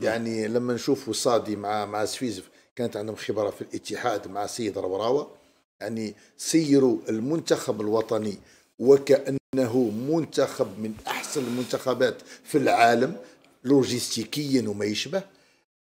يعني لما نشوف وصادي مع مع سفيزف كانت عندهم خبره في الاتحاد مع سيد ربراوه يعني سيروا المنتخب الوطني وكانه منتخب من احسن المنتخبات في العالم لوجستيكيا وما يشبه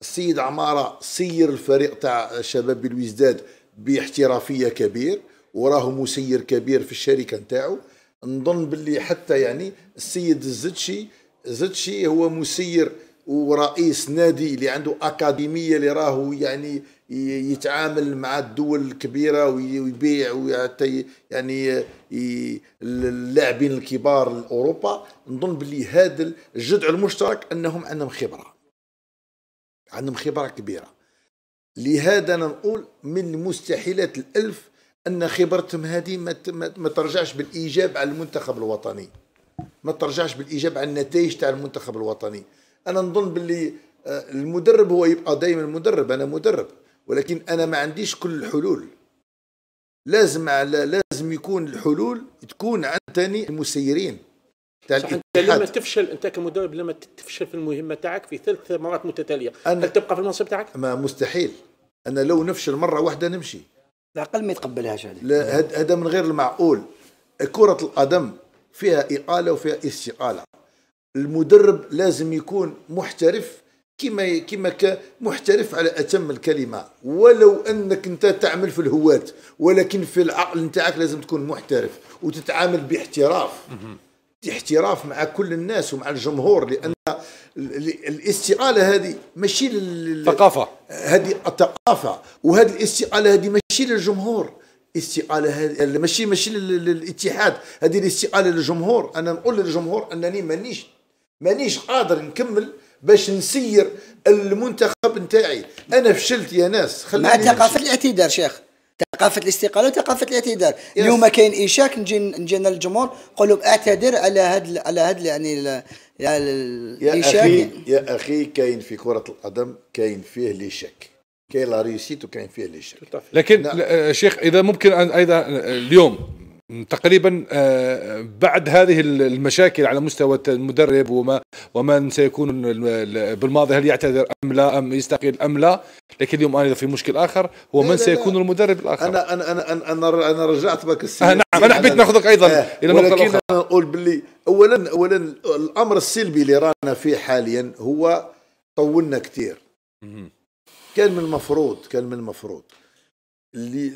السيد عماره سير الفريق تاع شباب الوزداد باحترافيه كبير وراه مسير كبير في الشركه نتاعو نظن باللي حتى يعني السيد الزدشي زدشي هو مسير ورئيس نادي اللي عنده اكاديميه اللي راهو يعني يتعامل مع الدول الكبيره ويبيع وحتى يعني اللاعبين الكبار لاوروبا نظن بلي هذا الجذع المشترك انهم عندهم خبره عندهم خبره كبيره لهذا انا نقول من المستحيلات الالف ان خبرتهم هذه ما ترجعش بالايجاب على المنتخب الوطني ما ترجعش بالايجاب على النتائج تاع المنتخب الوطني انا نظن باللي آه، المدرب هو يبقى دائما مدرب انا مدرب ولكن انا ما عنديش كل الحلول لازم على لازم يكون الحلول تكون عند تاني المسيرين تاع انت لما تفشل انت كمدرب لما تفشل في المهمه تاعك في ثلاث مرات متتاليه أنا تبقى في المنصب تاعك؟ ما مستحيل انا لو نفشل مره واحده نمشي على الاقل ما يتقبلهاش هذه لا هذا من غير المعقول كره القدم فيها اقاله وفيها استقاله المدرب لازم يكون محترف كما كما محترف على اتم الكلمه ولو انك انت تعمل في الهواة ولكن في العقل نتاعك لازم تكون محترف وتتعامل باحتراف احتراف مع كل الناس ومع الجمهور لان الاستقاله هذه ماشي ثقافه هذه الثقافه وهذه الاستقاله هذه ماشي للجمهور استقاله هذه ماشي ماشي للاتحاد هذه الاستقاله للجمهور انا نقول للجمهور انني مانيش مانيش قادر نكمل باش نسير المنتخب نتاعي انا فشلت يا ناس خلينا مع ثقافه الاعتذار شيخ ثقافه الاستقاله وثقافه الاعتذار اليوم كاين اشاك نجي نجي للجمهور نقول لهم اعتذر على هذا على هذا يعني ال... يعني يا اخي يا اخي كاين في كره القدم كاين فيه الاشاك كاين لا ريسيت وكاين فيه الاشاك لكن نعم. شيخ اذا ممكن ايضا اليوم تقريبا آه، بعد هذه المشاكل على مستوى المدرب وما ومن سيكون بالماضي هل يعتذر ام لا ام يستقيل ام لا لكن اليوم انا في مشكل اخر هو من سيكون المدرب الاخر انا انا انا انا, أنا رجعت بك السياسي آه، نعم انا حبيت ناخذك ايضا آه الى نقطه ولكن انا اقول باللي اولا اولا الامر السلبي اللي رانا فيه حاليا هو طولنا كثير كان من المفروض كان من المفروض اللي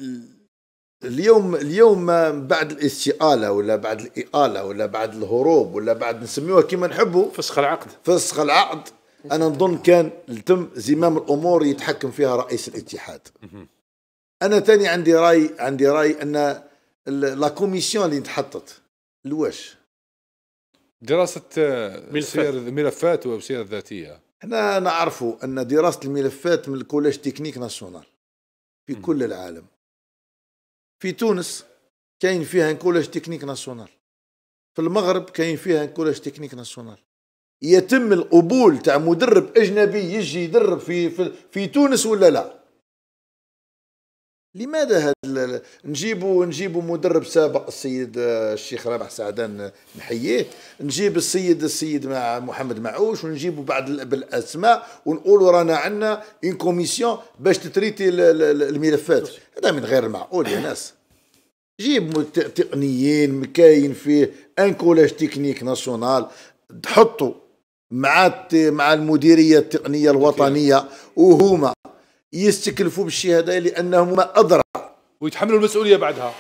اليوم اليوم بعد الاستئاله ولا بعد الاقاله ولا بعد الهروب ولا بعد نسميوها كما نحبوا فسخ العقد فسخ العقد انا نظن كان تم زمام الامور يتحكم فيها رئيس الاتحاد انا ثاني عندي راي عندي راي ان لا كوميسيون اللي تحطت لواش دراسه سير الملفات والسير الذاتيه احنا نعرفوا ان دراسه الملفات من الكولاج تكنيك ناسيونال في كل العالم في تونس كاين فيها ان كولاج تكنيك ناسيونال في المغرب كاين فيها ان كولاج تكنيك ناسيونال يتم القبول تاع مدرب اجنبي يجي يدرب في في, في تونس ولا لا لماذا هذا نجيبوا نجيبوا مدرب سابق السيد آه، الشيخ رابح سعدان نحييه نجيب السيد السيد مع محمد معوش ونجيبوا بعض بالاسماء ونقولوا رانا عندنا اون كوميسيون باش تتريتي الملفات هذا من غير المعقول يا ناس جيب تقنيين مكاين فيه ان كولاج تكنيك ناسيونال تحطوا مع مع المديريه التقنيه الوطنيه وهما يستكلفوا بالشيء هذا لانهم ما ادرى ويتحملوا المسؤوليه بعدها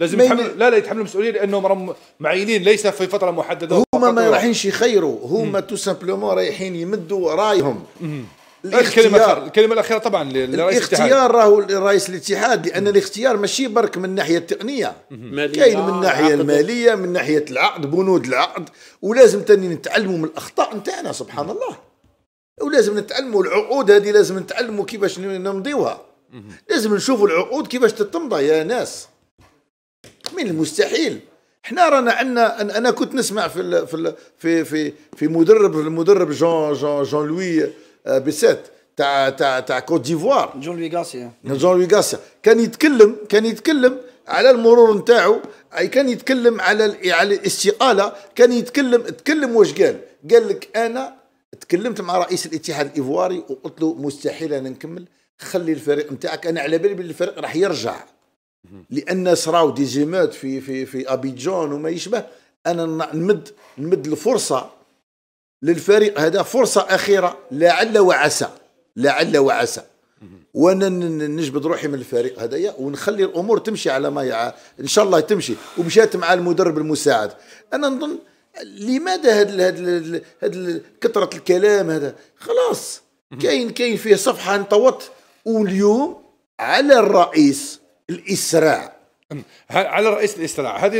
لازم يتحملوا لا لا يتحملوا المسؤوليه لانهم راهم معينين ليس في فتره محدده هما ما رايحينش يخيروا هما تو سامبلومون رايحين يمدوا رايهم الكلمه الكلمه الاخيره طبعا لرئيس الاختيار راهو رئيس الاتحاد لان الاختيار ماشي برك من الناحيه التقنيه كاين من الناحيه الماليه من ناحيه العقد بنود العقد ولازم تاني نتعلموا من الاخطاء نتاعنا سبحان الله ولازم نتعلموا العقود هذه لازم نتعلموا كيفاش نمضيوها لازم نشوفوا العقود كيفاش تتمضى يا ناس من المستحيل احنا رانا عندنا انا كنت نسمع في في في في في مدرب المدرب جون جون جون لوي آه، بيسات تاع تاع تاع كوت ديفوار جون لوي غاسيا جون لوي غاسيا كان يتكلم كان يتكلم على المرور نتاعو كان يتكلم على على الاستقاله كان يتكلم تكلم واش قال قال لك انا تكلمت مع رئيس الاتحاد الايفواري وقلت له مستحيل انا نكمل خلي الفريق نتاعك انا على بالي باللي الفريق راح يرجع لان صراو ديزيمات في في في ابيجون وما يشبه انا نمد نمد الفرصه للفريق هذا فرصه اخيره لعل وعسى لعل وعسى وانا نجبد روحي من الفريق هذايا ونخلي الامور تمشي على ما يع... ان شاء الله تمشي ومشات مع المدرب المساعد انا نظن لماذا هاد هاد هاد كثره الكلام هذا خلاص كاين كاين فيه صفحه انطوت واليوم على الرئيس الاسراع على الرئيس الاسراع هذه